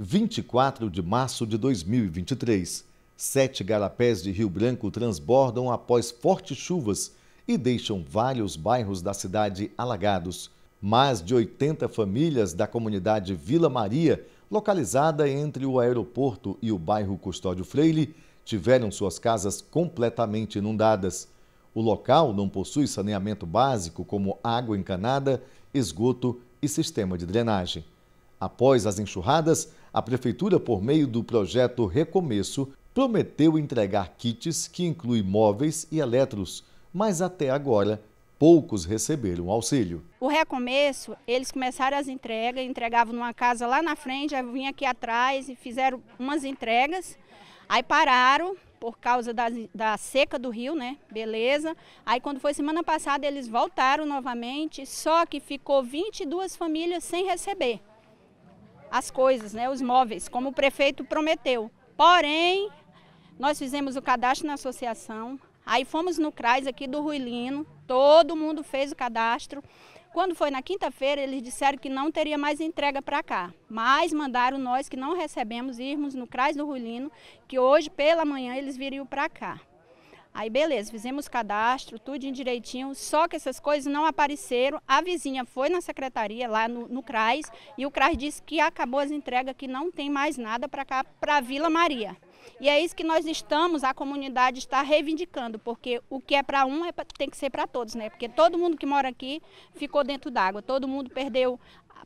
24 de março de 2023. Sete garapés de Rio Branco transbordam após fortes chuvas e deixam vários bairros da cidade alagados. Mais de 80 famílias da comunidade Vila Maria, localizada entre o aeroporto e o bairro Custódio Freire, tiveram suas casas completamente inundadas. O local não possui saneamento básico como água encanada, esgoto e sistema de drenagem. Após as enxurradas, a Prefeitura, por meio do projeto Recomeço, prometeu entregar kits que incluem móveis e eletros, mas até agora poucos receberam auxílio. O recomeço, eles começaram as entregas, entregavam numa casa lá na frente, aí vinha aqui atrás e fizeram umas entregas, aí pararam por causa da, da seca do rio, né? Beleza. Aí quando foi semana passada eles voltaram novamente, só que ficou 22 famílias sem receber as coisas, né, os móveis, como o prefeito prometeu. Porém, nós fizemos o cadastro na associação, aí fomos no CRAS aqui do Ruilino, todo mundo fez o cadastro. Quando foi na quinta-feira, eles disseram que não teria mais entrega para cá, mas mandaram nós que não recebemos irmos no CRAS do Ruilino, que hoje pela manhã eles viriam para cá. Aí beleza, fizemos cadastro, tudo direitinho, só que essas coisas não apareceram. A vizinha foi na secretaria lá no, no CRAS e o CRAS disse que acabou as entregas, que não tem mais nada para cá, para Vila Maria. E é isso que nós estamos, a comunidade está reivindicando, porque o que é para um é pra, tem que ser para todos, né? Porque todo mundo que mora aqui ficou dentro d'água, todo mundo perdeu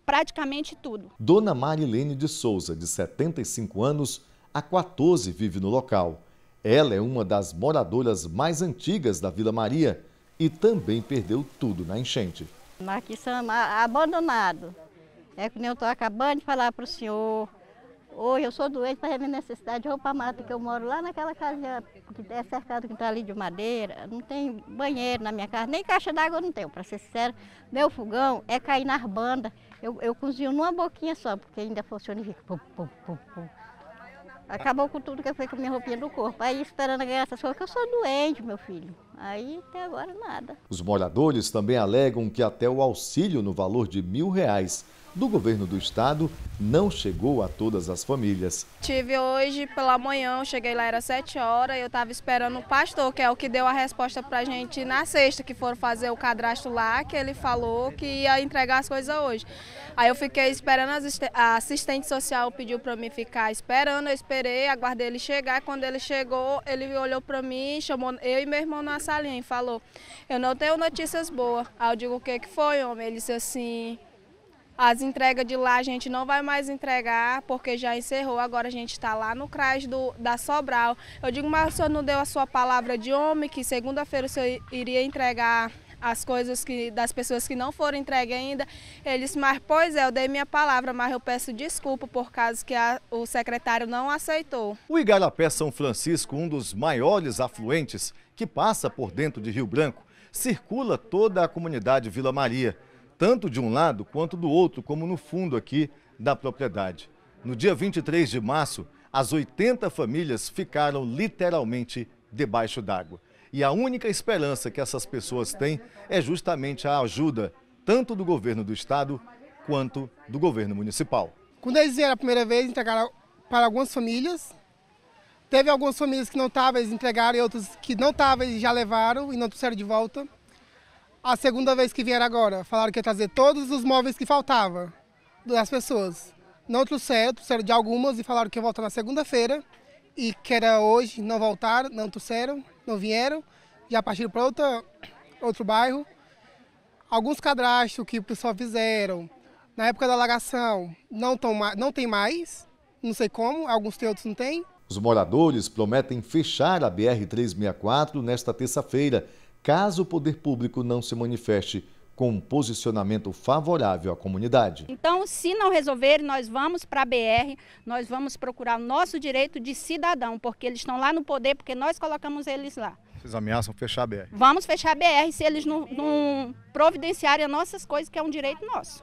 praticamente tudo. Dona Marilene de Souza, de 75 anos, há 14 vive no local ela é uma das moradoras mais antigas da Vila Maria e também perdeu tudo na enchente. Marquis Sama, abandonado. É que eu estou acabando de falar para o senhor. Hoje eu sou doente para é necessidade de roupa mata, que eu moro lá naquela casa que é tá cercado que está ali de madeira. Não tem banheiro na minha casa, nem caixa d'água não tenho, para ser sincero. Meu fogão é cair nas bandas. Eu, eu cozinho numa boquinha só, porque ainda funciona e fica pum, pum, pum, pum. Acabou com tudo que foi com a minha roupinha do corpo. Aí esperando ganhar essas coisas, que eu sou doente, meu filho. Aí até agora nada. Os moradores também alegam que até o auxílio no valor de mil reais do governo do estado não chegou a todas as famílias. Tive hoje pela manhã, cheguei lá era 7 horas, eu estava esperando o pastor, que é o que deu a resposta para a gente na sexta, que foram fazer o cadastro lá, que ele falou que ia entregar as coisas hoje. Aí eu fiquei esperando, a assistente social pediu para mim ficar esperando, eu esperei, aguardei ele chegar. Quando ele chegou, ele olhou para mim, chamou eu e meu irmão na salinha e falou, eu não tenho notícias boas. Aí eu digo, o que, que foi, homem? Ele disse assim as entregas de lá a gente não vai mais entregar, porque já encerrou, agora a gente está lá no CRAS do, da Sobral. Eu digo, mas o senhor não deu a sua palavra de homem, que segunda-feira o senhor iria entregar as coisas que, das pessoas que não foram entregues ainda. Eles, mas pois é, eu dei minha palavra, mas eu peço desculpa por causa que a, o secretário não aceitou. O Igarapé São Francisco, um dos maiores afluentes que passa por dentro de Rio Branco, circula toda a comunidade Vila Maria tanto de um lado quanto do outro, como no fundo aqui da propriedade. No dia 23 de março, as 80 famílias ficaram literalmente debaixo d'água. E a única esperança que essas pessoas têm é justamente a ajuda tanto do governo do estado quanto do governo municipal. Quando eles vieram a primeira vez, entregaram para algumas famílias. Teve algumas famílias que não estavam, eles entregaram, e outras que não estavam, eles já levaram e não trouxeram de volta. A segunda vez que vieram agora, falaram que ia trazer todos os móveis que faltavam das pessoas. Não trouxeram, trouxeram de algumas e falaram que ia voltar na segunda-feira. E que era hoje, não voltaram, não trouxeram, não vieram. Já partiram para outra, outro bairro. Alguns cadastros que o pessoal fizeram na época da alagação não, tão, não tem mais, não sei como, alguns tem, outros não tem. Os moradores prometem fechar a BR-364 nesta terça-feira caso o poder público não se manifeste com um posicionamento favorável à comunidade. Então, se não resolver, nós vamos para a BR, nós vamos procurar o nosso direito de cidadão, porque eles estão lá no poder, porque nós colocamos eles lá. Vocês ameaçam fechar a BR? Vamos fechar a BR se eles não, não providenciarem as nossas coisas, que é um direito nosso.